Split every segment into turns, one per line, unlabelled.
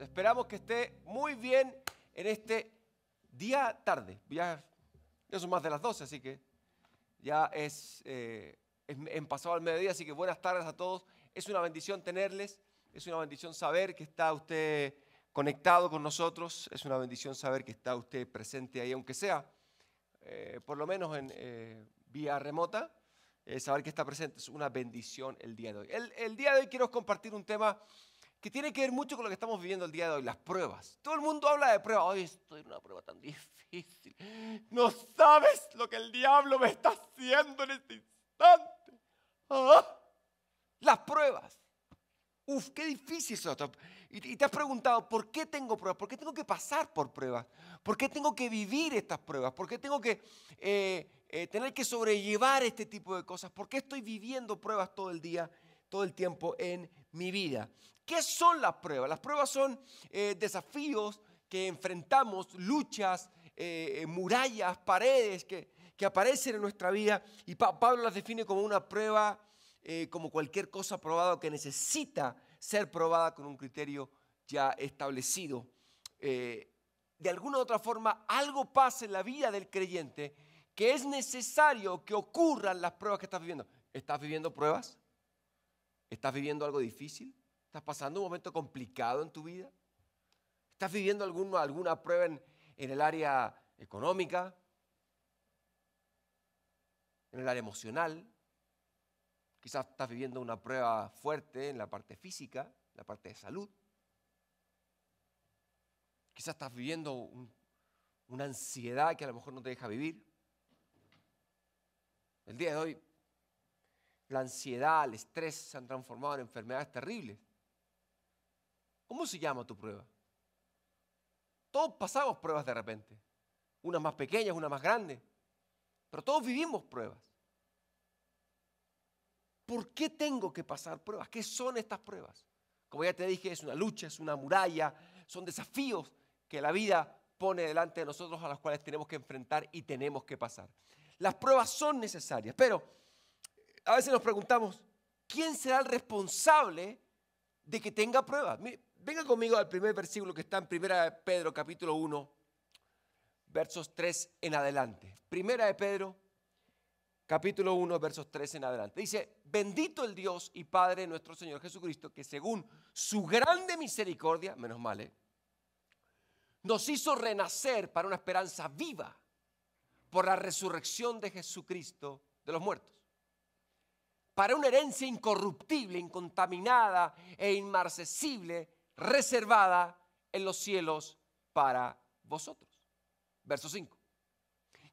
Esperamos que esté muy bien en este día tarde. Ya, ya son más de las 12, así que ya es, eh, en pasado al mediodía, así que buenas tardes a todos. Es una bendición tenerles, es una bendición saber que está usted conectado con nosotros, es una bendición saber que está usted presente ahí, aunque sea eh, por lo menos en eh, vía remota. saber que está presente es una bendición el día de hoy. El, el día de hoy quiero compartir un tema que tiene que ver mucho con lo que estamos viviendo el día de hoy, las pruebas. Todo el mundo habla de pruebas. Hoy estoy en una prueba tan difícil. No sabes lo que el diablo me está haciendo en este instante. Ah, las pruebas. Uf, qué difícil eso. Y te has preguntado, ¿por qué tengo pruebas? ¿Por qué tengo que pasar por pruebas? ¿Por qué tengo que vivir estas pruebas? ¿Por qué tengo que eh, eh, tener que sobrellevar este tipo de cosas? ¿Por qué estoy viviendo pruebas todo el día, todo el tiempo en mi vida? ¿Qué son las pruebas? Las pruebas son eh, desafíos que enfrentamos, luchas, eh, eh, murallas, paredes que, aparecen en nuestra vida y Pablo las define como una prueba, como cualquier cosa probada que necesita ser probada con un criterio ya establecido. de alguna u otra forma, algo pasa en la vida del creyente que es necesario que ocurran las pruebas que estás viviendo. ¿Estás viviendo pruebas? ¿Estás viviendo algo difícil? ¿Estás pasando un momento complicado en tu vida? ¿Estás viviendo alguna, alguna prueba en, el área económica? ¿En el área emocional? Quizás estás viviendo una prueba fuerte en la parte física, en la parte de salud. Quizás estás viviendo una ansiedad que a lo mejor no te deja vivir. El día de hoy, la ansiedad, el estrés se han transformado en enfermedades terribles. ¿Cómo se llama tu prueba? Todos pasamos pruebas de repente, unas más pequeñas, unas más grandes, pero todos vivimos pruebas. ¿Por qué tengo que pasar pruebas? ¿Qué son estas pruebas? Como ya te dije, es una lucha, es una muralla, son desafíos que la vida pone delante de nosotros a los cuales tenemos que enfrentar y tenemos que pasar. Las pruebas son necesarias, pero a veces nos preguntamos, ¿quién será el responsable de que tenga pruebas? Venga conmigo al primer versículo que está en Primera de Pedro, capítulo 1, versos 3 en adelante. Primera de Pedro, capítulo 1, versos 3 en adelante. Dice, bendito el Dios y Padre nuestro Señor Jesucristo, que según su grande misericordia, menos mal, ¿eh? nos hizo renacer para una esperanza viva por la resurrección de Jesucristo de los muertos, para una herencia incorruptible, incontaminada e inmarcesible reservada en los cielos para vosotros. Verso 5.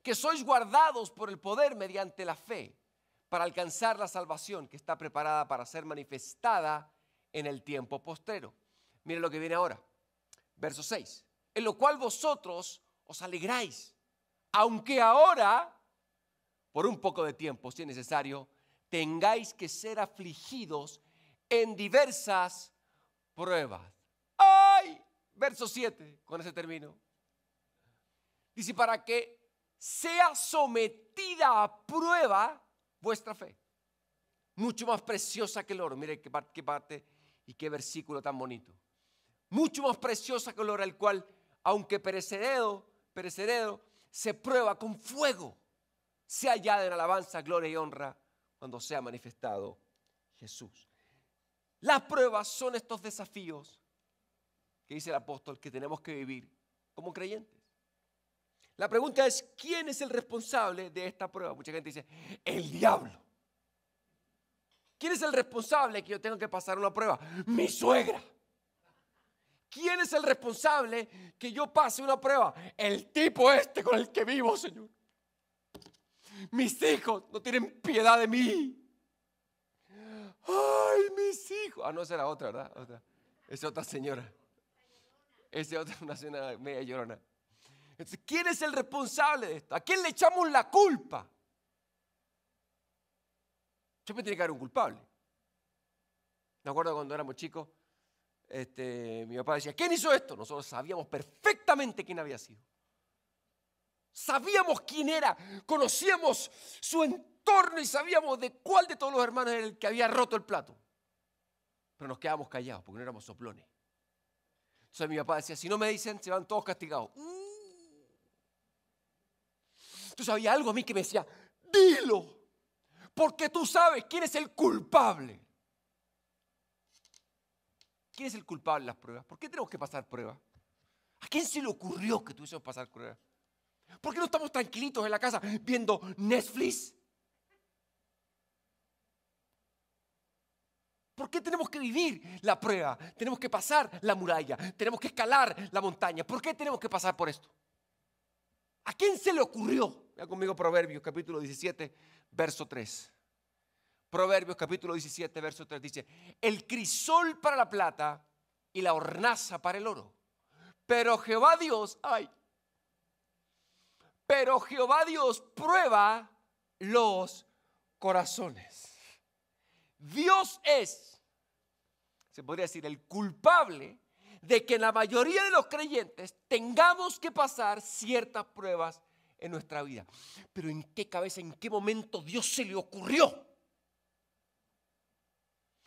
Que sois guardados por el poder mediante la fe para alcanzar la salvación que está preparada para ser manifestada en el tiempo postrero. Miren lo que viene ahora. Verso 6. En lo cual vosotros os alegráis, aunque ahora, por un poco de tiempo, si es necesario, tengáis que ser afligidos en diversas pruebas. ¡Ay! Verso 7, con ese término. Dice, para que sea sometida a prueba vuestra fe. Mucho más preciosa que el oro. Mire qué parte, y qué versículo tan bonito. Mucho más preciosa que el oro, el cual, aunque perecedero, perecedero, se prueba con fuego. Se hallada en alabanza, gloria y honra cuando sea manifestado Jesús. Las pruebas son estos desafíos que dice el apóstol que tenemos que vivir como creyentes. La pregunta es, ¿quién es el responsable de esta prueba? Mucha gente dice, el diablo. ¿Quién es el responsable que yo tenga que pasar una prueba? Mi suegra. ¿Quién es el responsable que yo pase una prueba? El tipo este con el que vivo, Señor. Mis hijos no tienen piedad de mí. ¡Ay, mis hijos! Ah, no, esa era otra, ¿verdad? Esa otra señora. Esa otra, una señora media llorona. Entonces, ¿quién es el responsable de esto? ¿A quién le echamos la culpa? Siempre tiene que haber un culpable. Me acuerdo cuando éramos chicos, este, mi papá decía, ¿quién hizo esto? Nosotros sabíamos perfectamente quién había sido. Sabíamos quién era, conocíamos su entorno y sabíamos de cuál de todos los hermanos era el que había roto el plato. Pero nos quedábamos callados porque no éramos soplones. Entonces mi papá decía, si no me dicen, se van todos castigados. Mm. Entonces había algo a mí que me decía, dilo, porque tú sabes quién es el culpable. ¿Quién es el culpable de las pruebas? ¿Por qué tenemos que pasar pruebas? ¿A quién se le ocurrió que tuviésemos que pasar pruebas? ¿Por qué no estamos tranquilitos en la casa viendo Netflix? ¿Por qué tenemos que vivir la prueba? Tenemos que pasar la muralla, tenemos que escalar la montaña. ¿Por qué tenemos que pasar por esto? ¿A quién se le ocurrió? Vean conmigo Proverbios capítulo 17, verso 3. Proverbios capítulo 17, verso 3 dice, el crisol para la plata y la hornaza para el oro. Pero Jehová Dios, ay, pero Jehová Dios prueba los corazones. Dios es, se podría decir, el culpable de que la mayoría de los creyentes tengamos que pasar ciertas pruebas en nuestra vida. Pero ¿en qué cabeza, en qué momento Dios se le ocurrió?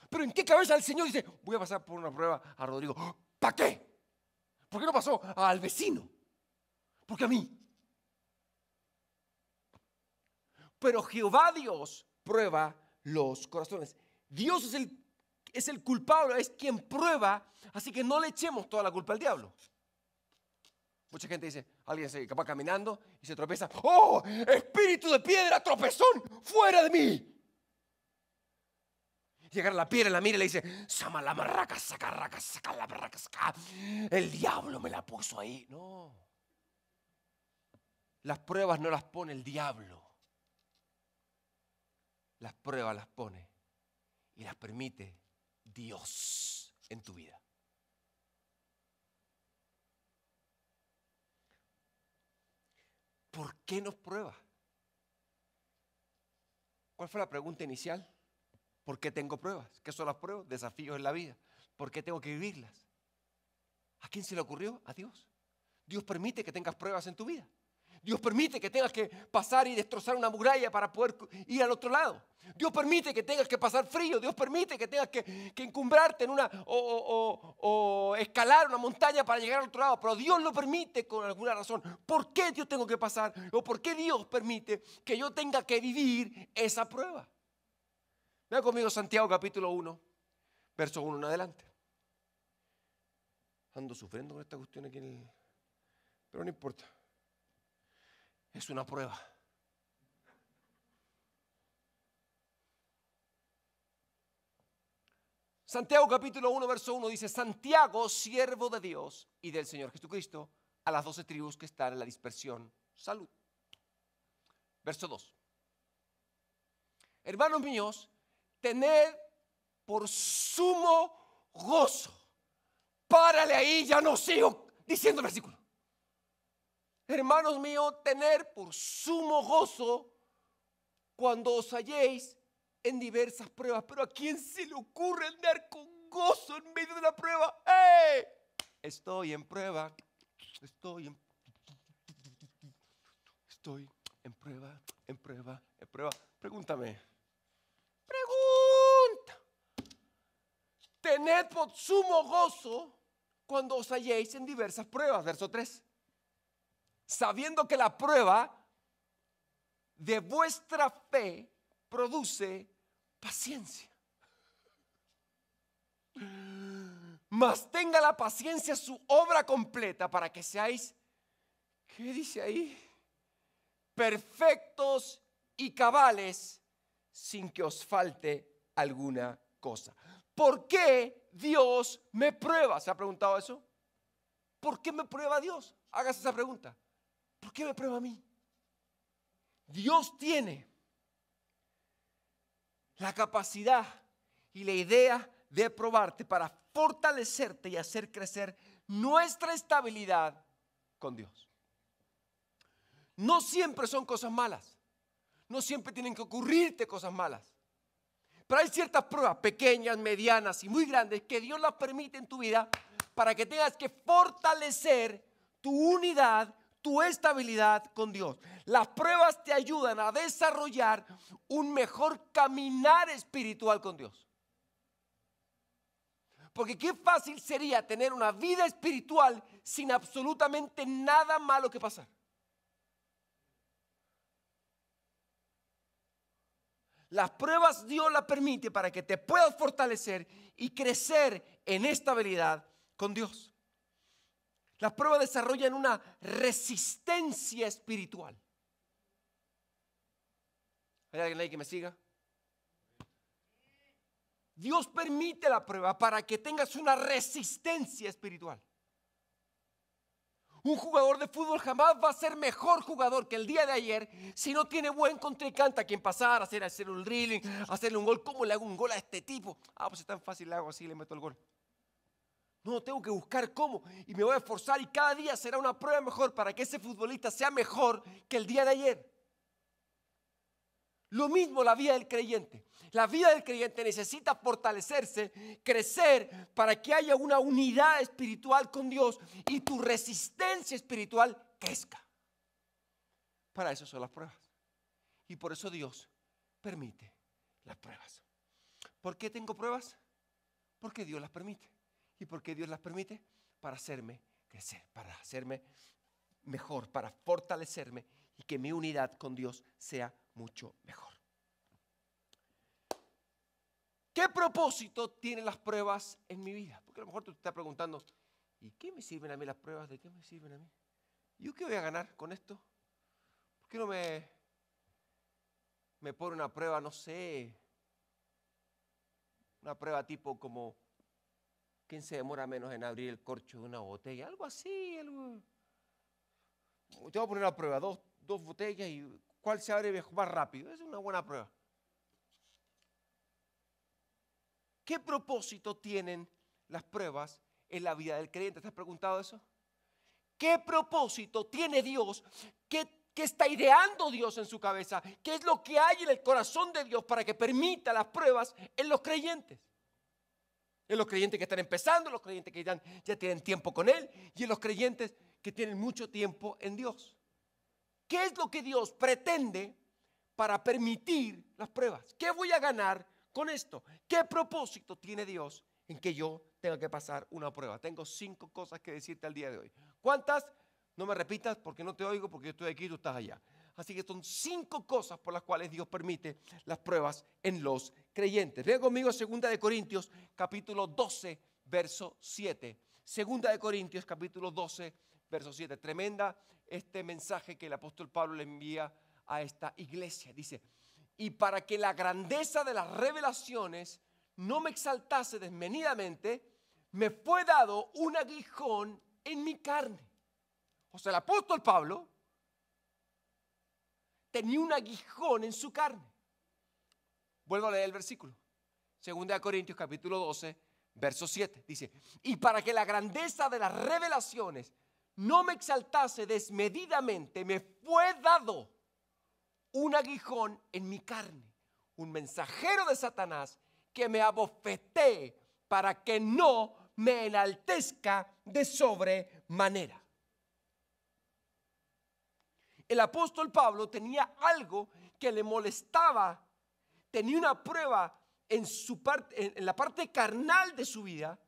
Pero ¿en qué cabeza el Señor dice, voy a pasar por una prueba a Rodrigo? ¿Para qué? ¿Por qué no pasó al vecino? ¿Por qué a mí? Pero Jehová Dios prueba los corazones. Dios es el, es el culpable, es quien prueba, así que no le echemos toda la culpa al diablo. Mucha gente dice, alguien se va caminando y se tropeza, ¡oh, espíritu de piedra, tropezón, fuera de mí! Llegar la piedra, la mira y le dice, Sama la marraca, saca, la marraca, El diablo me la puso ahí. No. Las pruebas no las pone el diablo. Las pruebas las pone y las permite Dios en tu vida. ¿Por qué nos prueba? ¿Cuál fue la pregunta inicial? ¿Por qué tengo pruebas? ¿Qué son las pruebas? Desafíos en la vida. ¿Por qué tengo que vivirlas? ¿A quién se le ocurrió? A Dios. Dios permite que tengas pruebas en tu vida. Dios permite que tengas que pasar y destrozar una muralla para poder ir al otro lado. Dios permite que tengas que pasar frío. Dios permite que tengas que, encumbrarte en una o, escalar una montaña para llegar al otro lado. Pero Dios lo permite con alguna razón. ¿Por qué Dios tengo que pasar? ¿O por qué Dios permite que yo tenga que vivir esa prueba? Vean conmigo Santiago capítulo 1, verso 1 en adelante. Ando sufriendo con esta cuestión aquí en Pero no importa es una prueba. Santiago capítulo 1, verso 1 dice, Santiago, siervo de Dios y del Señor Jesucristo, a las doce tribus que están en la dispersión. Salud. Verso 2. Hermanos míos, tened por sumo gozo. Párale ahí, ya no sigo diciendo versículo hermanos míos, tener por sumo gozo cuando os halléis en diversas pruebas. Pero ¿a quién se le ocurre andar con gozo en medio de la prueba? ¡Eh! Estoy en prueba. Estoy en Estoy en prueba, en prueba, en prueba. Pregúntame. Pregunta. Tened por sumo gozo cuando os halléis en diversas pruebas. Verso 3 sabiendo que la prueba de vuestra fe produce paciencia. Mas tenga la paciencia su obra completa para que seáis, ¿qué dice ahí? Perfectos y cabales sin que os falte alguna cosa. ¿Por qué Dios me prueba? ¿Se ha preguntado eso? ¿Por qué me prueba Dios? Hágase esa pregunta. ¿Por qué me prueba a mí? Dios tiene la capacidad y la idea de probarte para fortalecerte y hacer crecer nuestra estabilidad con Dios. No siempre son cosas malas. No siempre tienen que ocurrirte cosas malas. Pero hay ciertas pruebas, pequeñas, medianas y muy grandes, que Dios las permite en tu vida para que tengas que fortalecer tu unidad tu estabilidad con Dios. Las pruebas te ayudan a desarrollar un mejor caminar espiritual con Dios. Porque qué fácil sería tener una vida espiritual sin absolutamente nada malo que pasar. Las pruebas Dios las permite para que te puedas fortalecer y crecer en estabilidad con Dios. Las pruebas desarrollan una resistencia espiritual. ¿Hay alguien ahí que me siga? Dios permite la prueba para que tengas una resistencia espiritual. Un jugador de fútbol jamás va a ser mejor jugador que el día de ayer si no tiene buen contrincante a quien pasar, hacer, hacer un drilling, hacerle un gol. ¿Cómo le hago un gol a este tipo? Ah, pues es tan fácil, le hago así, le meto el gol. No, tengo que buscar cómo y me voy a esforzar y cada día será una prueba mejor para que ese futbolista sea mejor que el día de ayer. Lo mismo la vida del creyente. La vida del creyente necesita fortalecerse, crecer para que haya una unidad espiritual con Dios y tu resistencia espiritual crezca. Para eso son las pruebas. Y por eso Dios permite las pruebas. ¿Por qué tengo pruebas? Porque Dios las permite. ¿Y por qué Dios las permite? Para hacerme crecer, para hacerme mejor, para fortalecerme y que mi unidad con Dios sea mucho mejor. ¿Qué propósito tienen las pruebas en mi vida? Porque a lo mejor tú te estás preguntando, ¿y qué me sirven a mí las pruebas? ¿De qué me sirven a mí? ¿Yo qué voy a ganar con esto? ¿Por qué no me, me pone una prueba, no sé, una prueba tipo como ¿Quién se demora menos en abrir el corcho de una botella? Algo así. Te voy a poner a prueba dos, botellas y cuál se abre más rápido. Es una buena prueba. ¿Qué propósito tienen las pruebas en la vida del creyente? ¿Te has preguntado eso? ¿Qué propósito tiene Dios? ¿Qué, ¿Qué, está ideando Dios en su cabeza? ¿Qué es lo que hay en el corazón de Dios para que permita las pruebas en los creyentes? En los creyentes que están empezando, los creyentes que ya, tienen tiempo con Él y en los creyentes que tienen mucho tiempo en Dios. ¿Qué es lo que Dios pretende para permitir las pruebas? ¿Qué voy a ganar con esto? ¿Qué propósito tiene Dios en que yo tenga que pasar una prueba? Tengo cinco cosas que decirte al día de hoy. ¿Cuántas? No me repitas porque no te oigo, porque yo estoy aquí y tú estás allá. Así que son cinco cosas por las cuales Dios permite las pruebas en los creyentes. Vean conmigo 2 de Corintios capítulo 12, verso 7. Segunda de Corintios capítulo 12, verso 7. Tremenda este mensaje que el apóstol Pablo le envía a esta iglesia. Dice, y para que la grandeza de las revelaciones no me exaltase desmenidamente, me fue dado un aguijón en mi carne. O sea, el apóstol Pablo tenía un aguijón en su carne. Vuelvo a leer el versículo. Segunda de Corintios capítulo 12, verso 7. Dice, y para que la grandeza de las revelaciones no me exaltase desmedidamente, me fue dado un aguijón en mi carne, un mensajero de Satanás que me abofetee para que no me enaltezca de sobremanera. El apóstol Pablo tenía algo que le molestaba, tenía una prueba en, su parte, en la parte carnal de su vida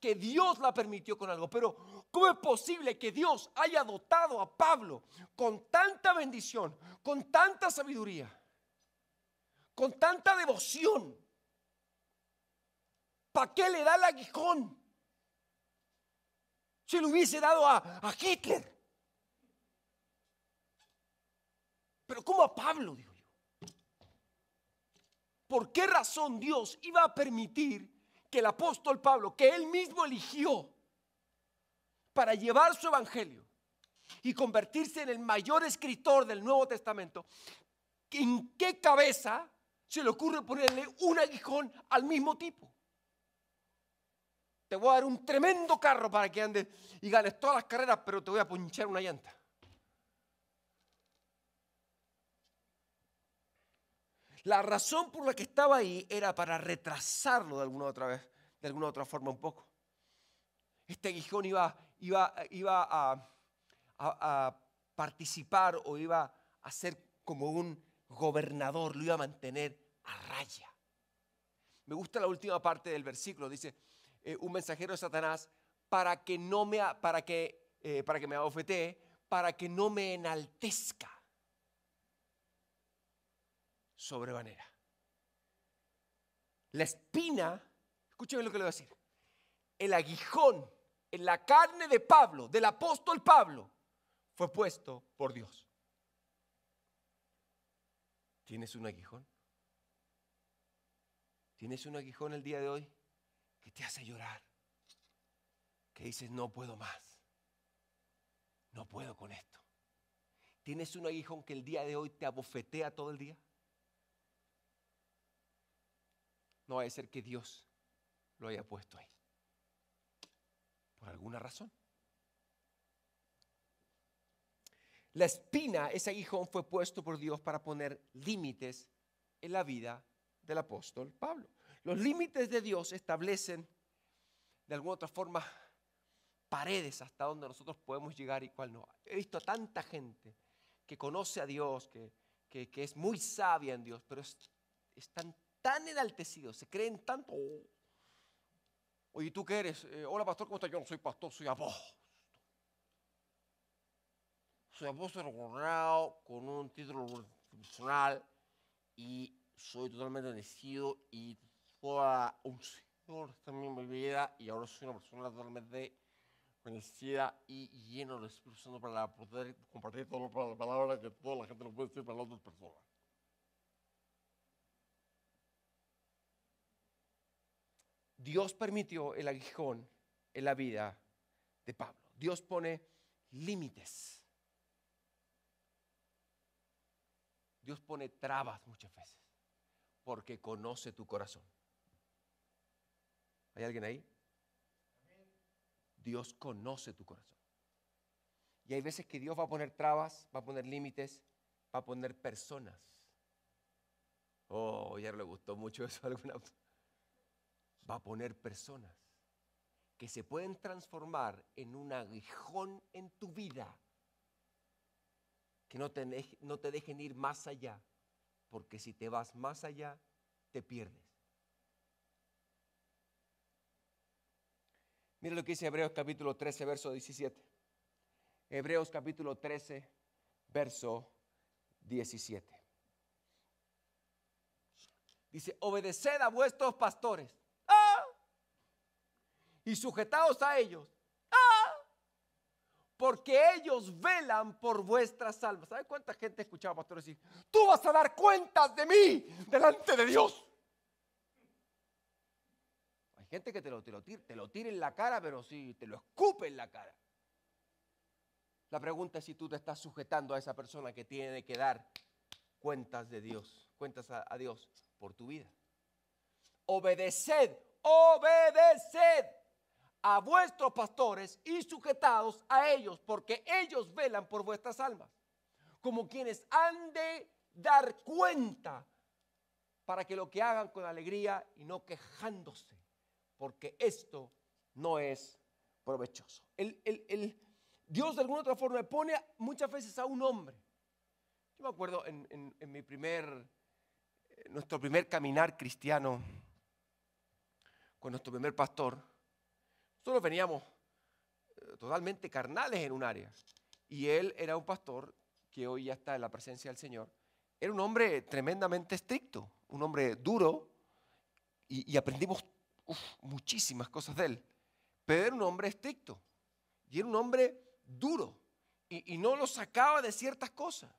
que Dios la permitió con algo. Pero ¿cómo es posible que Dios haya dotado a Pablo con tanta bendición, con tanta sabiduría, con tanta devoción? ¿Para qué le da el aguijón? Si le hubiese dado a, a Hitler. Pero ¿cómo a Pablo? Digo yo. ¿Por qué razón Dios iba a permitir que el apóstol Pablo, que él mismo eligió para llevar su evangelio y convertirse en el mayor escritor del Nuevo Testamento, ¿en qué cabeza se le ocurre ponerle un aguijón al mismo tipo? Te voy a dar un tremendo carro para que andes y ganes todas las carreras, pero te voy a ponchar una llanta. La razón por la que estaba ahí era para retrasarlo de alguna otra vez, de alguna otra forma un poco. Este aguijón iba, iba, iba a, participar o iba a ser como un gobernador, lo iba a mantener a raya. Me gusta la última parte del versículo, dice, eh, un mensajero de Satanás, para que no me, para que, eh, para que me abofetee, para que no me enaltezca sobremanera. La espina, escúcheme lo que le voy a decir, el aguijón en la carne de Pablo, del apóstol Pablo, fue puesto por Dios. ¿Tienes un aguijón? ¿Tienes un aguijón el día de hoy que te hace llorar? Que dices, no puedo más. No puedo con esto. ¿Tienes un aguijón que el día de hoy te abofetea todo el día? No va a ser que Dios lo haya puesto ahí. Por alguna razón. La espina, ese aguijón, fue puesto por Dios para poner límites en la vida del apóstol Pablo. Los límites de Dios establecen, de alguna otra forma, paredes hasta donde nosotros podemos llegar y cuál no. He visto a tanta gente que conoce a Dios, que, es muy sabia en Dios, pero es, es tan tan enaltecidos, se creen tanto. Oye, ¿tú qué eres? Eh, hola, pastor, ¿cómo estás? Yo no soy pastor, soy apóstol. Soy apóstol honrado con un título profesional y soy totalmente bendecido y toda un Señor también en mi vida y ahora soy una persona totalmente bendecida y lleno de Espíritu Santo para poder compartir todas la palabra que toda la gente no puede decir para las otras personas. Dios permitió el aguijón en la vida de Pablo. Dios pone límites. Dios pone trabas muchas veces porque conoce tu corazón. ¿Hay alguien ahí? Dios conoce tu corazón. Y hay veces que Dios va a poner trabas, va a poner límites, va a poner personas. Oh, ya le gustó mucho eso a alguna va a poner personas que se pueden transformar en un aguijón en tu vida, que no te, no te dejen ir más allá, porque si te vas más allá, te pierdes. Mira lo que dice Hebreos capítulo 13, verso 17. Hebreos capítulo 13, verso 17. Dice, obedeced a vuestros pastores y sujetados a ellos. Ah, porque ellos velan por vuestras almas. ¿Sabes cuánta gente escuchaba, pastor, decir, tú vas a dar cuentas de mí delante de Dios? Hay gente que te lo, te tira, te lo en la cara, pero sí, te lo escupe en la cara. La pregunta es si tú te estás sujetando a esa persona que tiene que dar cuentas de Dios, cuentas a Dios por tu vida. Obedeced, obedeced a vuestros pastores y sujetados a ellos, porque ellos velan por vuestras almas, como quienes han de dar cuenta para que lo que hagan con alegría y no quejándose, porque esto no es provechoso. El, Dios de alguna otra forma pone muchas veces a un hombre. Yo me acuerdo en, mi primer, eh, nuestro primer caminar cristiano con nuestro primer pastor, nosotros veníamos eh, totalmente carnales en un área. Y él era un pastor que hoy ya está en la presencia del Señor. Era un hombre tremendamente estricto, un hombre duro, y, aprendimos muchísimas cosas de él. Pero era un hombre estricto, y era un hombre duro, y, no lo sacaba de ciertas cosas.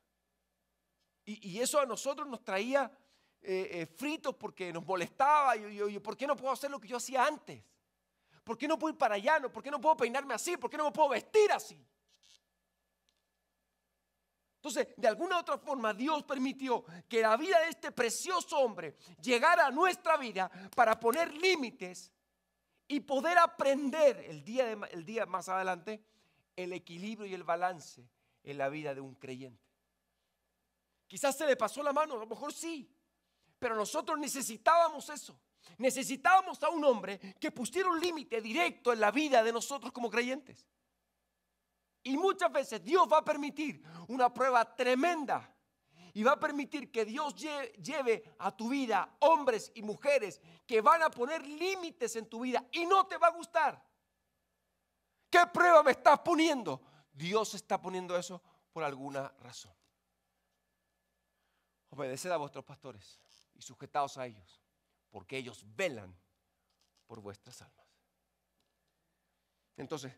Y, eso a nosotros nos traía eh, eh, fritos porque nos molestaba, y, yo ¿por qué no puedo hacer lo que yo hacía antes? ¿Por qué no puedo ir para allá? ¿Por qué no puedo peinarme así? ¿Por qué no me puedo vestir así? Entonces, de alguna u otra forma, Dios permitió que la vida de este precioso hombre llegara a nuestra vida para poner límites y poder aprender el día, el día más adelante el equilibrio y el balance en la vida de un creyente. Quizás se le pasó la mano, a lo mejor sí, pero nosotros necesitábamos eso. Necesitábamos a un hombre que pusiera un límite directo en la vida de nosotros como creyentes. Y muchas veces Dios va a permitir una prueba tremenda y va a permitir que Dios lleve a tu vida hombres y mujeres que van a poner límites en tu vida y no te va a gustar. ¿Qué prueba me estás poniendo? Dios está poniendo eso por alguna razón. Obedeced a vuestros pastores y sujetaos a ellos porque ellos velan por vuestras almas. Entonces,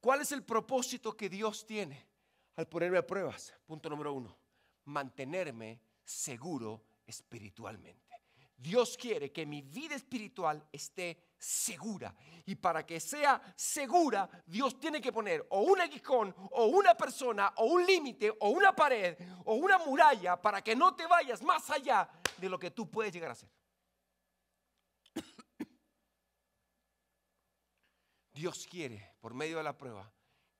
¿cuál es el propósito que Dios tiene al ponerme a pruebas? Punto número uno, mantenerme seguro espiritualmente. Dios quiere que mi vida espiritual esté segura. Y para que sea segura, Dios tiene que poner o un aguijón, o una persona, o un límite, o una pared, o una muralla para que no te vayas más allá de lo que tú puedes llegar a ser. Dios quiere, por medio de la prueba,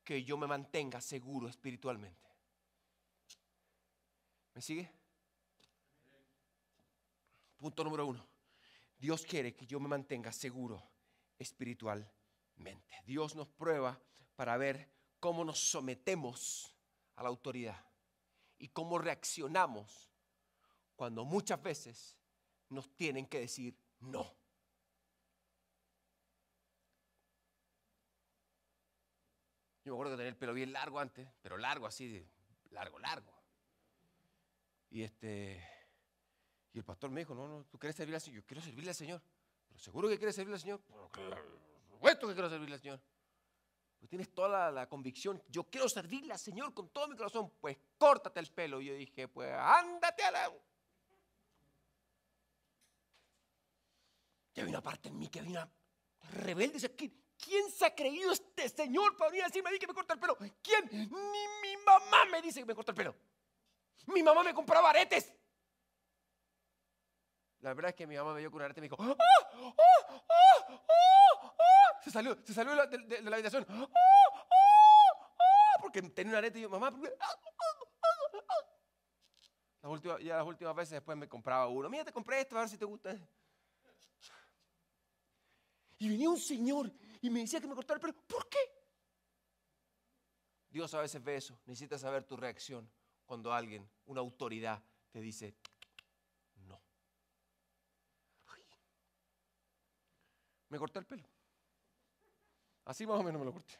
que yo me mantenga seguro espiritualmente. ¿Me sigue? Punto número uno. Dios quiere que yo me mantenga seguro espiritualmente. Dios nos prueba para ver cómo nos sometemos a la autoridad y cómo reaccionamos cuando muchas veces nos tienen que decir no. Yo me acuerdo que tenía el pelo bien largo antes, pero largo así, largo, largo. Y este. Y el pastor me dijo, no, no, tú quieres servir al Señor. Yo quiero servirle al Señor. Pero seguro que quieres servirle al Señor. Por supuesto que quiero servirle al Señor. Pues tienes toda la, convicción. Yo quiero servirle al Señor con todo mi corazón. Pues córtate el pelo. Y yo dije, pues ándate a la. Ya había una parte en mí que había una rebelde. Dice, ¿Quién se ha creído este señor para venir a decirme que me corta el pelo? ¿Quién? Ni mi mamá me dice que me corta el pelo. Mi mamá me compraba aretes. La verdad es que mi mamá me dio con un arete y me dijo, ah, ah, ah, Se salió, se salió de, la habitación. Porque tenía un arete y yo, mamá. ya las últimas veces después me compraba uno. Mira, te compré esto, a ver si te gusta. Y venía un señor y me decía que me cortara el pelo. ¿Por qué? Dios a veces ve eso. Necesita saber tu reacción cuando alguien, una autoridad, te dice no. me corté el pelo. Así más o menos me lo corté.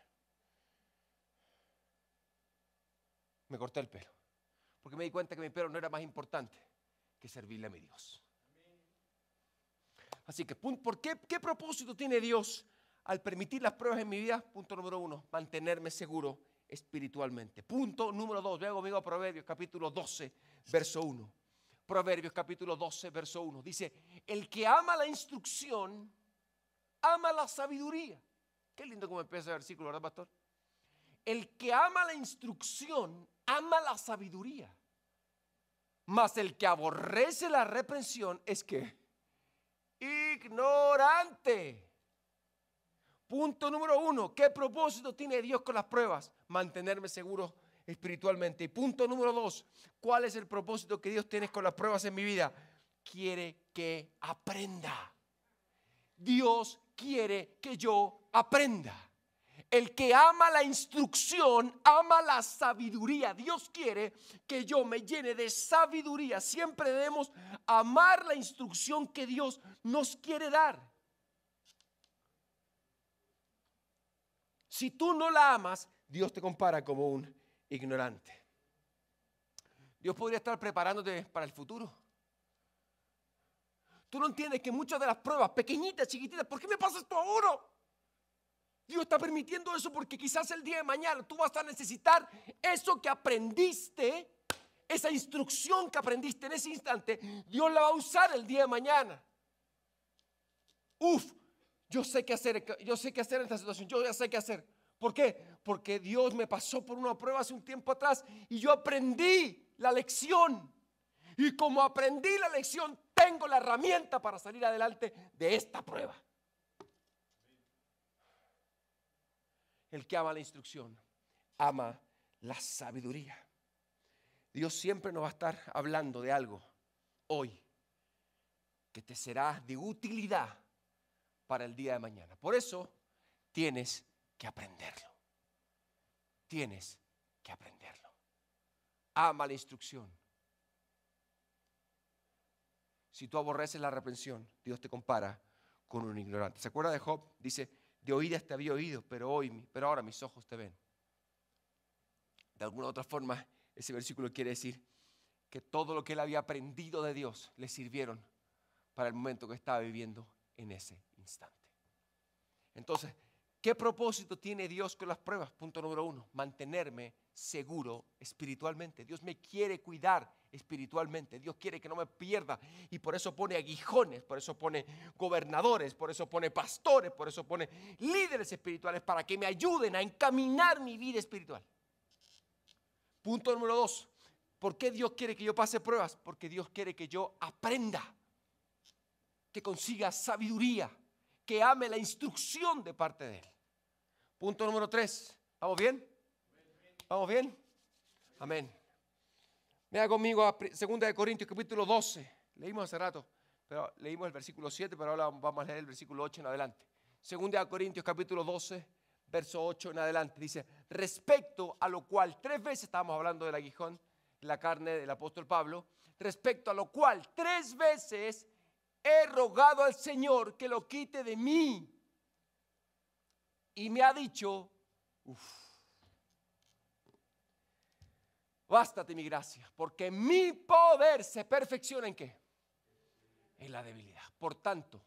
Me corté el pelo. Porque me di cuenta que mi pelo no era más importante que servirle a mi Dios. Así que, ¿por qué, qué propósito tiene Dios al permitir las pruebas en mi vida, punto número uno, mantenerme seguro espiritualmente. Punto número dos, Luego a Proverbios capítulo 12, verso 1. Proverbios capítulo 12, verso 1. Dice, el que ama la instrucción, ama la sabiduría. Qué lindo como empieza el versículo, ¿verdad, pastor? El que ama la instrucción, ama la sabiduría. Mas el que aborrece la reprensión es que ignorante. Punto número uno, ¿qué propósito tiene Dios con las pruebas? Mantenerme seguro espiritualmente. Y punto número dos, ¿cuál es el propósito que Dios tiene con las pruebas en mi vida? Quiere que aprenda. Dios quiere que yo aprenda. El que ama la instrucción, ama la sabiduría. Dios quiere que yo me llene de sabiduría. Siempre debemos amar la instrucción que Dios nos quiere dar. Si tú no la amas, Dios te compara como un ignorante. Dios podría estar preparándote para el futuro. Tú no entiendes que muchas de las pruebas, pequeñitas, chiquititas, ¿por qué me pasas esto uno? Dios está permitiendo eso porque quizás el día de mañana tú vas a necesitar eso que aprendiste, esa instrucción que aprendiste en ese instante, Dios la va a usar el día de mañana. Uf, yo sé qué hacer, yo sé qué hacer en esta situación, yo ya sé qué hacer. ¿Por qué? Porque Dios me pasó por una prueba hace un tiempo atrás y yo aprendí la lección. Y como aprendí la lección, tengo la herramienta para salir adelante de esta prueba. El que ama la instrucción, ama la sabiduría. Dios siempre nos va a estar hablando de algo hoy que te será de utilidad para el día de mañana. Por eso tienes que aprenderlo. Tienes que aprenderlo. Ama la instrucción. Si tú aborreces la reprensión, Dios te compara con un ignorante. ¿Se acuerda de Job? Dice, de oídas te había oído, pero, hoy, pero ahora mis ojos te ven. De alguna u otra forma, ese versículo quiere decir que todo lo que él había aprendido de Dios le sirvieron para el momento que estaba viviendo en ese entonces, ¿qué propósito tiene Dios con las pruebas? Punto número uno, mantenerme seguro espiritualmente. Dios me quiere cuidar espiritualmente. Dios quiere que no me pierda. Y por eso pone aguijones, por eso pone gobernadores, por eso pone pastores, por eso pone líderes espirituales para que me ayuden a encaminar mi vida espiritual. Punto número dos. ¿Por qué Dios quiere que yo pase pruebas? Porque Dios quiere que yo aprenda, que consiga sabiduría, que ame la instrucción de parte de Él. Punto número tres. ¿Vamos bien? ¿Vamos bien? Amén. Vea conmigo a 2 Corintios capítulo 12. Leímos hace rato, pero leímos el versículo 7, pero ahora vamos a leer el versículo 8 en adelante. 2 Corintios capítulo 12, verso 8 en adelante. Dice, respecto a lo cual tres veces estábamos hablando del aguijón, la carne del apóstol Pablo, respecto a lo cual tres veces he rogado al Señor que lo quite de mí. Y me ha dicho, uf, bástate mi gracia, porque mi poder se perfecciona en qué? En la debilidad. Por tanto,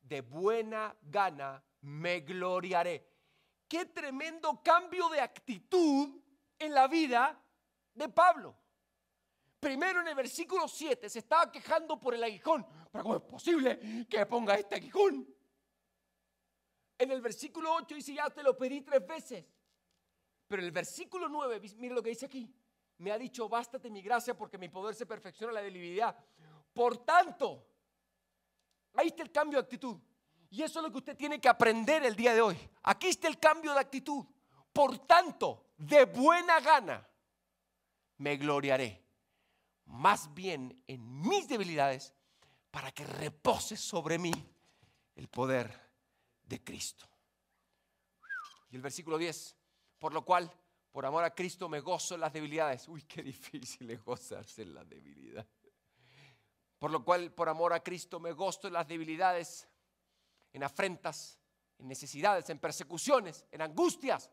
de buena gana me gloriaré. Qué tremendo cambio de actitud en la vida de Pablo. Primero en el versículo 7 se estaba quejando por el aguijón. ¿cómo es posible que ponga este quijón? En el versículo 8 dice, ya te lo pedí tres veces. Pero en el versículo 9, mira lo que dice aquí. Me ha dicho, bástate mi gracia porque mi poder se perfecciona en la debilidad. Por tanto, ahí está el cambio de actitud. Y eso es lo que usted tiene que aprender el día de hoy. Aquí está el cambio de actitud. Por tanto, de buena gana, me gloriaré más bien en mis debilidades para que repose sobre mí el poder de Cristo. Y el versículo 10, por lo cual, por amor a Cristo, me gozo en las debilidades. Uy, qué difícil es gozarse en la debilidad. Por lo cual, por amor a Cristo, me gozo en las debilidades, en afrentas, en necesidades, en persecuciones, en angustias.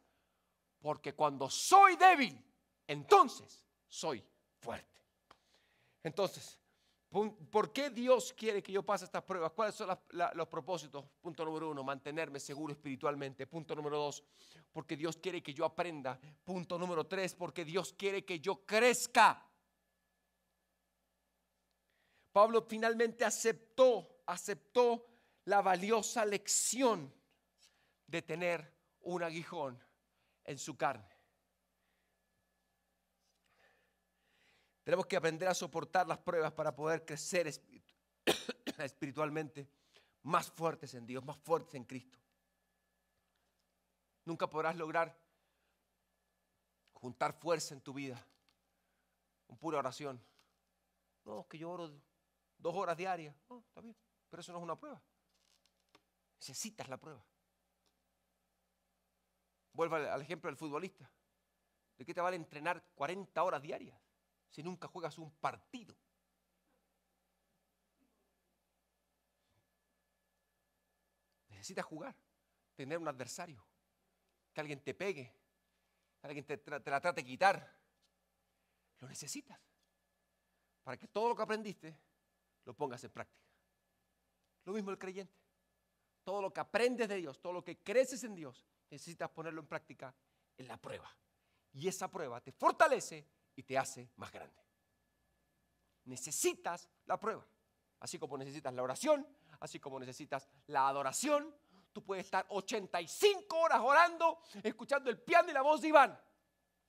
Porque cuando soy débil, entonces soy fuerte. Entonces, ¿Por qué Dios quiere que yo pase estas pruebas? ¿Cuáles son los propósitos? Punto número uno, mantenerme seguro espiritualmente. Punto número dos, porque Dios quiere que yo aprenda. Punto número tres, porque Dios quiere que yo crezca. Pablo finalmente aceptó, aceptó la valiosa lección de tener un aguijón en su carne. Tenemos que aprender a soportar las pruebas para poder crecer espiritualmente más fuertes en Dios, más fuertes en Cristo. Nunca podrás lograr juntar fuerza en tu vida con pura oración. No, que yo oro dos horas diarias. No, oh, está bien, pero eso no es una prueba. Necesitas la prueba. Vuelva al ejemplo del futbolista. ¿De qué te vale entrenar 40 horas diarias? si nunca juegas un partido? Necesitas jugar, tener un adversario, que alguien te pegue, que alguien te, la trate de quitar. Lo necesitas para que todo lo que aprendiste lo pongas en práctica. Lo mismo el creyente. Todo lo que aprendes de Dios, todo lo que creces en Dios, necesitas ponerlo en práctica en la prueba. Y esa prueba te fortalece y te hace más grande. Necesitas la prueba. Así como necesitas la oración, así como necesitas la adoración, tú puedes estar 85 horas orando, escuchando el piano y la voz de Iván.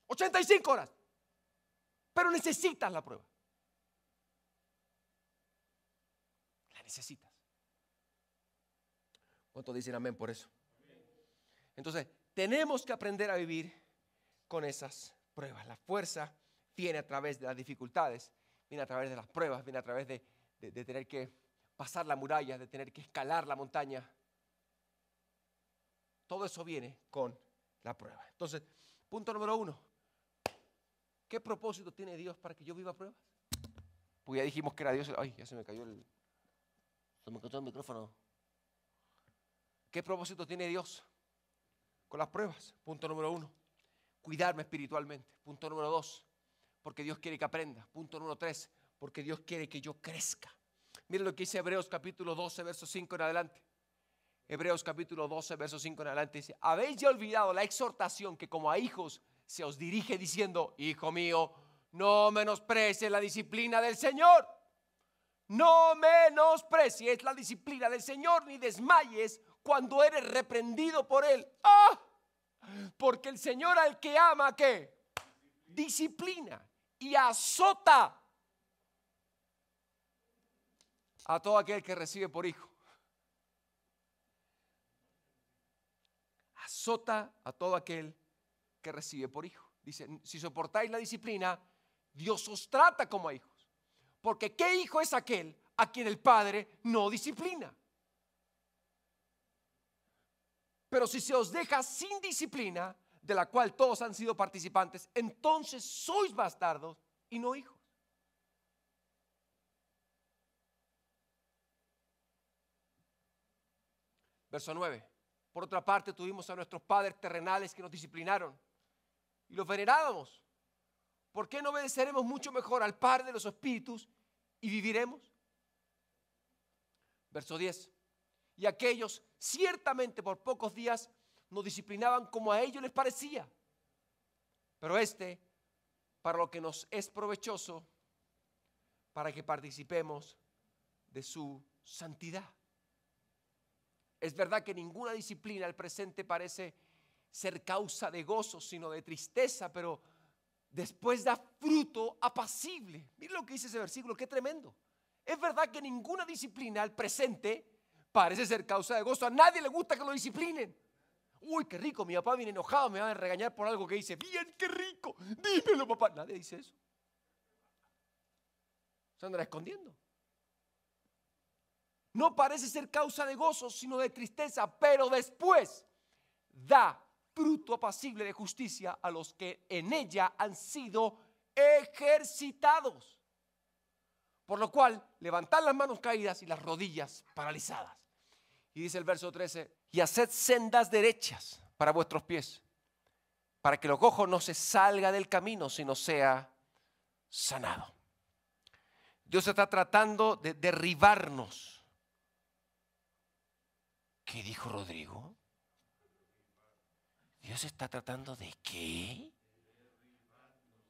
85 horas. Pero necesitas la prueba. La necesitas. ¿Cuántos dicen amén por eso? Entonces, tenemos que aprender a vivir con esas pruebas. La fuerza tiene a través de las dificultades, viene a través de las pruebas, viene a través de, tener que pasar la muralla, de tener que escalar la montaña. Todo eso viene con la prueba. Entonces, punto número uno, ¿qué propósito tiene Dios para que yo viva pruebas? Pues ya dijimos que era Dios. Ay, ya se me cayó el, se me cayó el micrófono. ¿Qué propósito tiene Dios con las pruebas? Punto número uno, cuidarme espiritualmente. Punto número dos, porque Dios quiere que aprenda. Punto número tres, porque Dios quiere que yo crezca. Miren lo que dice Hebreos capítulo 12, verso 5 en adelante. Hebreos capítulo 12, verso 5 en adelante dice, habéis ya olvidado la exhortación que como a hijos se os dirige diciendo, hijo mío, no menosprecies la disciplina del Señor. No menosprecies la disciplina del Señor ni desmayes cuando eres reprendido por Él. ¡Ah! Porque el Señor al que ama, ¿qué? Disciplina y azota a todo aquel que recibe por hijo. Azota a todo aquel que recibe por hijo. Dice, si soportáis la disciplina, Dios os trata como a hijos. Porque ¿qué hijo es aquel a quien el Padre no disciplina? Pero si se os deja sin disciplina, de la cual todos han sido participantes, entonces sois bastardos y no hijos. Verso 9. Por otra parte, tuvimos a nuestros padres terrenales que nos disciplinaron y los venerábamos. ¿Por qué no obedeceremos mucho mejor al Padre de los Espíritus y viviremos? Verso 10. Y aquellos, ciertamente por pocos días, no disciplinaban como a ellos les parecía. Pero este, para lo que nos es provechoso, para que participemos de su santidad. Es verdad que ninguna disciplina al presente parece ser causa de gozo, sino de tristeza, pero después da fruto apacible. Mira lo que dice ese versículo, qué tremendo. Es verdad que ninguna disciplina al presente parece ser causa de gozo. A nadie le gusta que lo disciplinen uy, qué rico, mi papá viene enojado, me va a regañar por algo que dice. Bien, qué rico, dímelo, papá. Nadie dice eso. Se andará escondiendo. No parece ser causa de gozo, sino de tristeza, pero después da fruto apacible de justicia a los que en ella han sido ejercitados. Por lo cual, levantar las manos caídas y las rodillas paralizadas. Y dice el verso 13, y haced sendas derechas para vuestros pies, para que los cojo no se salga del camino, sino sea sanado. Dios está tratando de derribarnos. ¿Qué dijo Rodrigo? Dios está tratando de qué?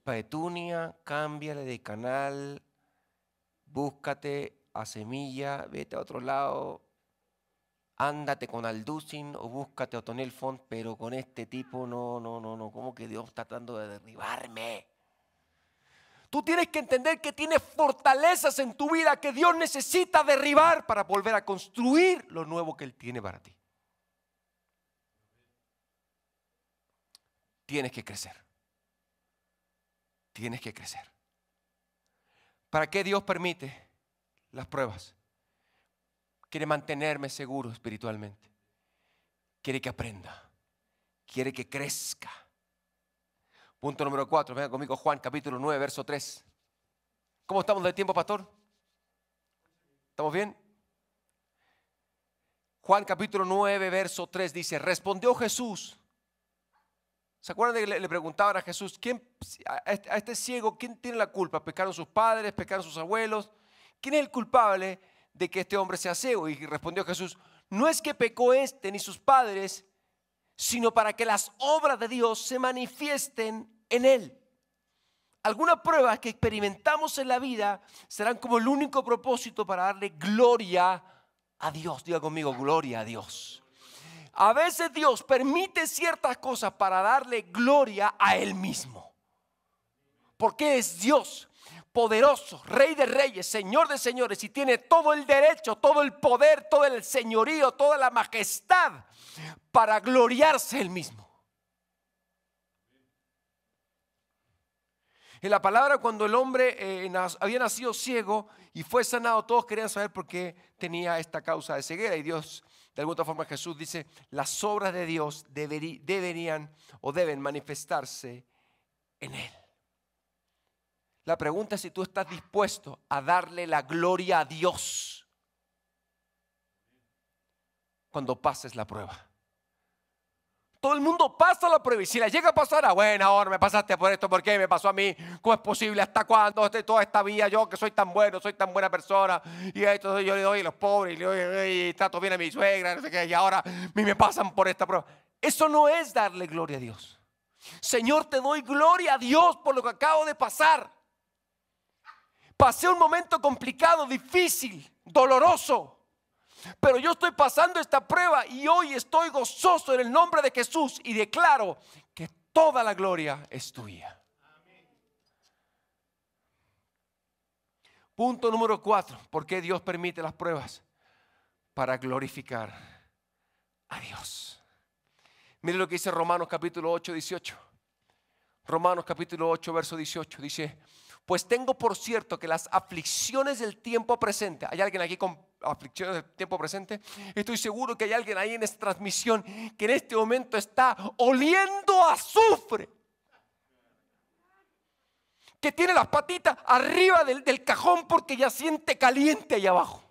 Petunia, cámbiale de canal, búscate a semilla, vete a otro lado, ándate con Alducin o búscate a Otonel Font, pero con este tipo no, no, no, no, ¿Cómo que Dios está tratando de derribarme. Tú tienes que entender que tienes fortalezas en tu vida que Dios necesita derribar para volver a construir lo nuevo que Él tiene para ti. Tienes que crecer. Tienes que crecer. ¿Para qué Dios permite las pruebas? Quiere mantenerme seguro espiritualmente. Quiere que aprenda. Quiere que crezca. Punto número cuatro. Venga conmigo Juan capítulo 9, verso 3. ¿Cómo estamos de tiempo, pastor? ¿Estamos bien? Juan capítulo 9, verso 3 dice, respondió Jesús. ¿Se acuerdan de que le preguntaban a Jesús, ¿quién, este, a este ciego, ¿quién tiene la culpa? ¿Pecaron sus padres? ¿Pecaron sus abuelos? ¿Quién es el culpable? de que este hombre sea ciego. Y respondió Jesús, no es que pecó este ni sus padres, sino para que las obras de Dios se manifiesten en él. Algunas pruebas que experimentamos en la vida serán como el único propósito para darle gloria a Dios. Diga conmigo, gloria a Dios. A veces Dios permite ciertas cosas para darle gloria a Él mismo. Porque es Dios poderoso, rey de reyes, señor de señores, y tiene todo el derecho, todo el poder, todo el señorío, toda la majestad para gloriarse él mismo. En la palabra, cuando el hombre eh, había nacido ciego y fue sanado, todos querían saber por qué tenía esta causa de ceguera. Y Dios, de alguna forma, Jesús dice: las obras de Dios deberían o deben manifestarse en él. La pregunta es si tú estás dispuesto a darle la gloria a Dios cuando pases la prueba. Todo el mundo pasa la prueba y si la llega a pasar, ah, bueno, ahora me pasaste por esto, ¿por qué me pasó a mí? ¿Cómo es posible? ¿Hasta cuándo? Este, toda esta vida, yo que soy tan bueno, soy tan buena persona, y esto yo le doy a los pobres, y le doy, trato bien a mi suegra, no sé qué, y ahora me pasan por esta prueba. Eso no es darle gloria a Dios. Señor, te doy gloria a Dios por lo que acabo de pasar. Pasé un momento complicado, difícil, doloroso. Pero yo estoy pasando esta prueba y hoy estoy gozoso en el nombre de Jesús y declaro que toda la gloria es tuya. Punto número cuatro, ¿por qué Dios permite las pruebas? Para glorificar a Dios. Mire lo que dice Romanos capítulo 8, 18. Romanos capítulo 8, verso 18. Dice, pues tengo por cierto que las aflicciones del tiempo presente, ¿hay alguien aquí con aflicciones del tiempo presente? Estoy seguro que hay alguien ahí en esta transmisión que en este momento está oliendo azufre. Que tiene las patitas arriba del cajón porque ya siente caliente ahí abajo.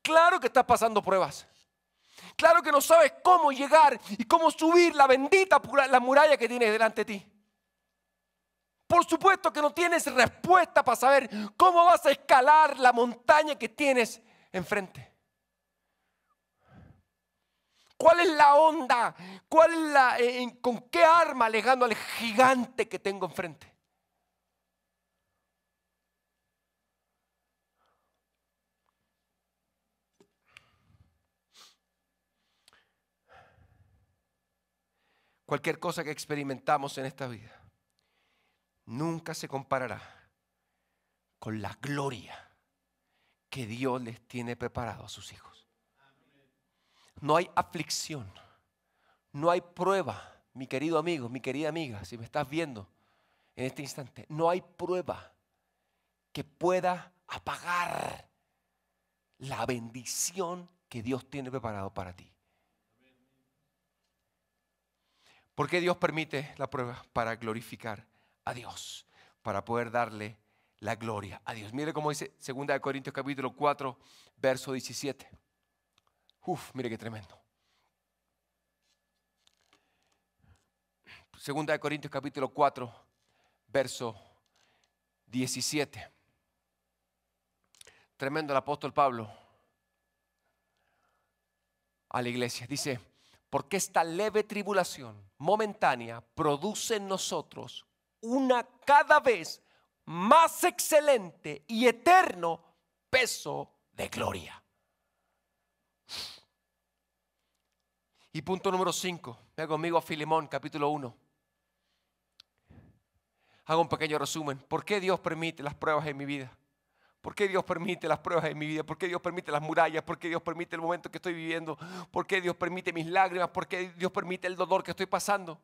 Claro que está pasando pruebas. Claro que no sabes cómo llegar y cómo subir la bendita la muralla que tienes delante de ti. Por supuesto que no tienes respuesta para saber cómo vas a escalar la montaña que tienes enfrente. ¿Cuál es la onda? ¿Cuál la, eh, ¿Con qué arma gano al gigante que tengo enfrente? cualquier cosa que experimentamos en esta vida, nunca se comparará con la gloria que Dios les tiene preparado a sus hijos. No hay aflicción, no hay prueba, mi querido amigo, mi querida amiga, si me estás viendo en este instante, no hay prueba que pueda apagar la bendición que Dios tiene preparado para ti. ¿Por qué Dios permite la prueba? Para glorificar a Dios, para poder darle la gloria a Dios. Mire cómo dice 2 Corintios capítulo 4, verso 17. Uf, mire qué tremendo. 2 Corintios capítulo 4, verso 17. Tremendo el apóstol Pablo a la iglesia. Dice, porque esta leve tribulación momentánea produce en nosotros una cada vez más excelente y eterno peso de gloria. Y punto número 5, ve conmigo a Filemón capítulo 1. Hago un pequeño resumen. ¿Por qué Dios permite las pruebas en mi vida? ¿Por qué Dios permite las pruebas en mi vida? ¿Por qué Dios permite las murallas? ¿Por qué Dios permite el momento que estoy viviendo? ¿Por qué Dios permite mis lágrimas? ¿Por qué Dios permite el dolor que estoy pasando?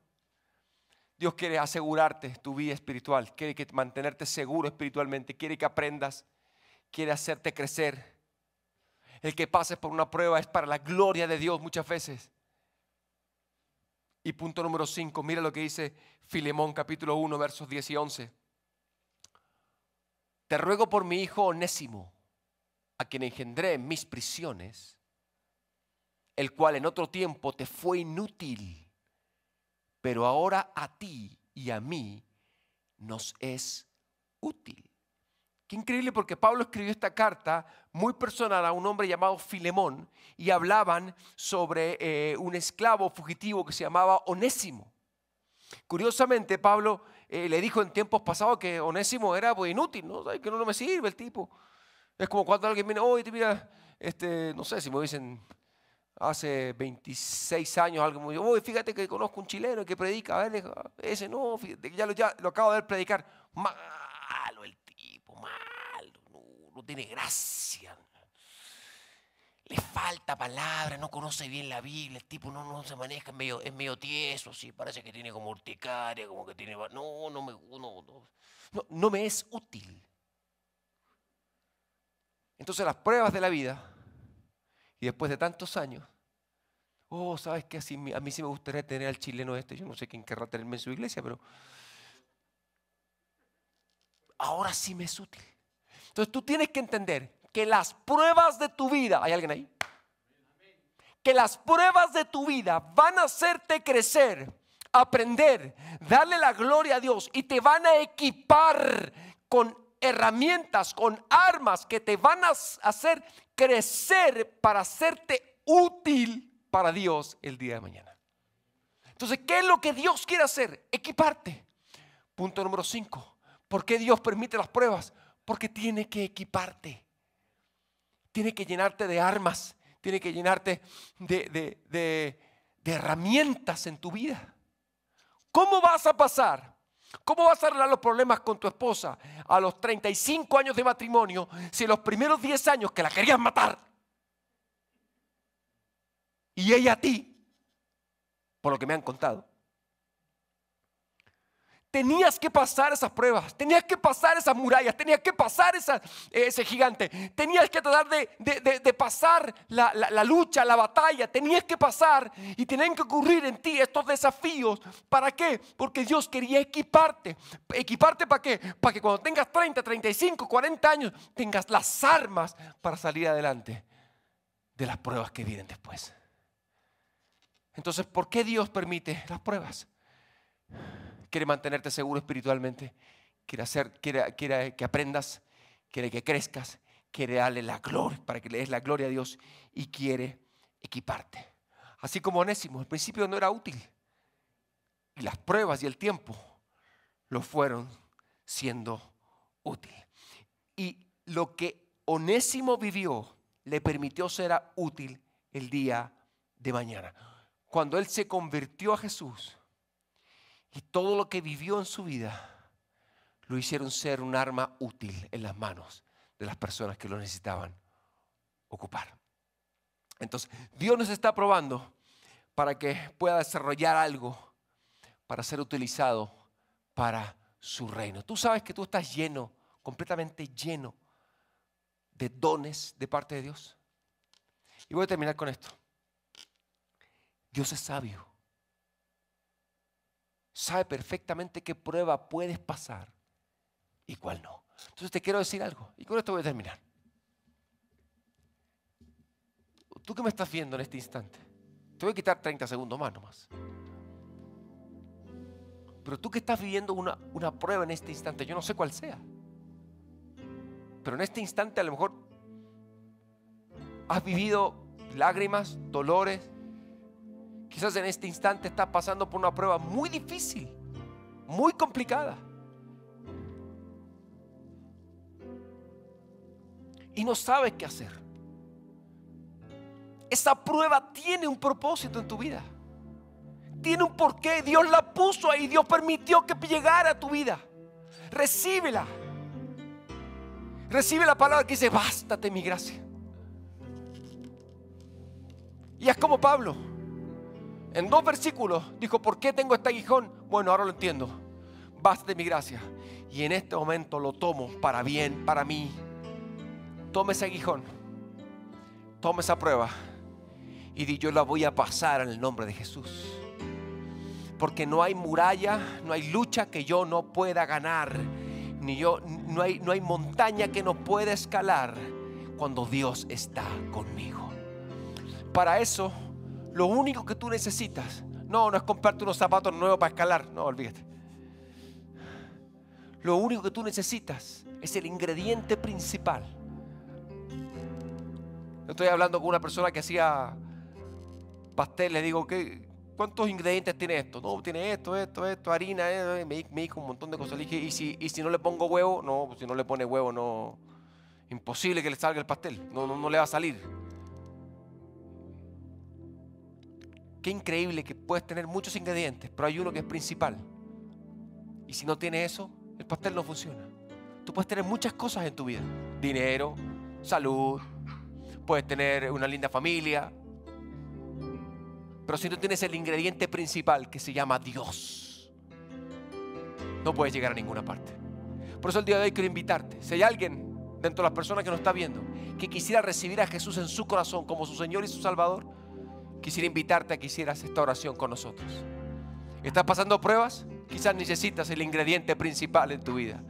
Dios quiere asegurarte tu vida espiritual, quiere que mantenerte seguro espiritualmente, quiere que aprendas, quiere hacerte crecer. El que pase por una prueba es para la gloria de Dios muchas veces. Y punto número 5, mira lo que dice Filemón capítulo 1 versos 10 y 11. Te ruego por mi hijo onésimo, a quien engendré en mis prisiones, el cual en otro tiempo te fue inútil, pero ahora a ti y a mí nos es útil. Qué increíble porque Pablo escribió esta carta muy personal a un hombre llamado Filemón y hablaban sobre eh, un esclavo fugitivo que se llamaba Onésimo. Curiosamente, Pablo eh, le dijo en tiempos pasados que Onésimo era pues, inútil, ¿no? Que no, no, me sirve el tipo. Es como cuando alguien viene, oye, mira, este, no sé si me dicen hace 26 años algo, me dijo, fíjate que conozco un chileno que predica, a ver, ese no, fíjate, ya, lo, ya lo acabo de ver predicar. Malo el tipo, malo, no, no tiene gracia le falta palabra, no conoce bien la Biblia, el tipo no, no se maneja, es medio, es medio tieso, sí, parece que tiene como urticaria, como que tiene... No, no me, no, no me es útil. Entonces las pruebas de la vida, y después de tantos años, oh, ¿sabes qué? Así, a mí sí me gustaría tener al chileno este, yo no sé quién querrá tenerme en su iglesia, pero ahora sí me es útil. Entonces tú tienes que entender que las pruebas de tu vida, ¿hay alguien ahí? Que las pruebas de tu vida van a hacerte crecer, aprender, darle la gloria a Dios y te van a equipar con herramientas, con armas que te van a hacer crecer para hacerte útil para Dios el día de mañana. Entonces, ¿qué es lo que Dios quiere hacer? Equiparte. Punto número 5. ¿Por qué Dios permite las pruebas? Porque tiene que equiparte tiene que llenarte de armas, tiene que llenarte de, herramientas en tu vida. ¿Cómo vas a pasar? ¿Cómo vas a arreglar los problemas con tu esposa a los 35 años de matrimonio si los primeros 10 años que la querías matar y ella a ti, por lo que me han contado? Tenías que pasar esas pruebas, tenías que pasar esas murallas, tenías que pasar ese gigante, tenías que tratar de, pasar la, lucha, la batalla, tenías que pasar y tienen que ocurrir en ti estos desafíos. ¿Para qué? Porque Dios quería equiparte. ¿Equiparte para qué? Para que cuando tengas 30, 35, 40 años, tengas las armas para salir adelante de las pruebas que vienen después. Entonces, ¿por qué Dios permite las pruebas? quiere mantenerte seguro espiritualmente, quiere, hacer, quiere, que aprendas, quiere que crezcas, quiere darle la gloria, para que le des la gloria a Dios y quiere equiparte. Así como Onésimo, al principio no era útil. Y las pruebas y el tiempo lo fueron siendo útil. Y lo que Onésimo vivió le permitió ser útil el día de mañana. Cuando él se convirtió a Jesús, y todo lo que vivió en su vida lo hicieron ser un arma útil en las manos de las personas que lo necesitaban ocupar. Entonces, Dios nos está probando para que pueda desarrollar algo para ser utilizado para su reino. Tú sabes que tú estás lleno, completamente lleno de dones de parte de Dios. Y voy a terminar con esto. Dios es sabio sabe perfectamente qué prueba puedes pasar y cuál no. Entonces te quiero decir algo, y con esto voy a terminar. Tú qué me estás viendo en este instante, te voy a quitar 30 segundos más nomás. Pero tú que estás viviendo una, una prueba en este instante, yo no sé cuál sea. Pero en este instante a lo mejor has vivido lágrimas, dolores, Quizás en este instante estás pasando por una prueba muy difícil, muy complicada. Y no sabes qué hacer. Esa prueba tiene un propósito en tu vida. Tiene un porqué. Dios la puso ahí. Dios permitió que llegara a tu vida. Recíbela. Recibe la palabra que dice, bástate mi gracia. Y es como Pablo en dos versículos dijo, ¿por qué tengo este aguijón? Bueno, ahora lo entiendo. Basta de mi gracia. Y en este momento lo tomo para bien, para mí. Tome ese aguijón. Tome esa prueba. Y di, yo la voy a pasar en el nombre de Jesús. Porque no hay muralla, no hay lucha que yo no pueda ganar. Ni yo, no hay, no hay montaña que no pueda escalar cuando Dios está conmigo. Para eso lo único que tú necesitas, no, no es comprarte unos zapatos nuevos para escalar, no, olvídate. Lo único que tú necesitas es el ingrediente principal. Yo estoy hablando con una persona que hacía pastel, le digo, ¿cuántos ingredientes tiene esto? No, tiene esto, esto, esto, harina, eh, eh, me, dijo un montón de cosas. ¿y si, si no le pongo huevo? No, si no le pone huevo, no. Imposible que le salga el pastel, no, no, no le va a salir. Qué increíble que puedes tener muchos ingredientes, pero hay uno que es principal. Y si no tienes eso, el pastel no funciona. Tú puedes tener muchas cosas en tu vida. Dinero, salud, puedes tener una linda familia. Pero si no tienes el ingrediente principal que se llama Dios, no puedes llegar a ninguna parte. Por eso el día de hoy quiero invitarte. Si hay alguien dentro de las personas que nos está viendo que quisiera recibir a Jesús en su corazón como su Señor y su Salvador, quisiera invitarte a que hicieras esta oración con nosotros. ¿Estás pasando pruebas? Quizás necesitas el ingrediente principal en tu vida.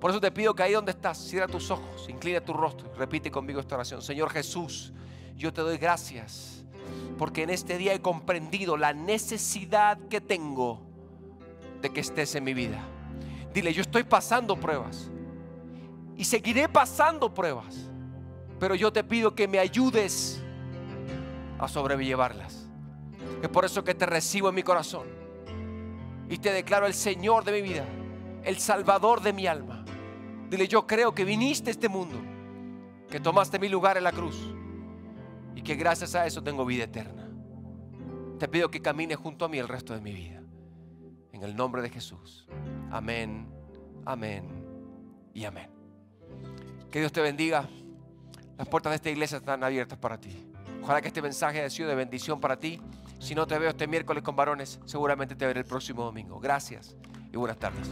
Por eso te pido que ahí donde estás, cierra tus ojos, inclina tu rostro y repite conmigo esta oración. Señor Jesús, yo te doy gracias porque en este día he comprendido la necesidad que tengo de que estés en mi vida. Dile, yo estoy pasando pruebas y seguiré pasando pruebas, pero yo te pido que me ayudes a sobrellevarlas. Es por eso que te recibo en mi corazón y te declaro el Señor de mi vida, el Salvador de mi alma. Dile, yo creo que viniste a este mundo, que tomaste mi lugar en la cruz y que gracias a eso tengo vida eterna. Te pido que camines junto a mí el resto de mi vida. En el nombre de Jesús. Amén, amén y amén. Que Dios te bendiga. Las puertas de esta iglesia están abiertas para ti. Ojalá que este mensaje haya sido de bendición para ti. Si no te veo este miércoles con varones, seguramente te veré el próximo domingo. Gracias y buenas tardes.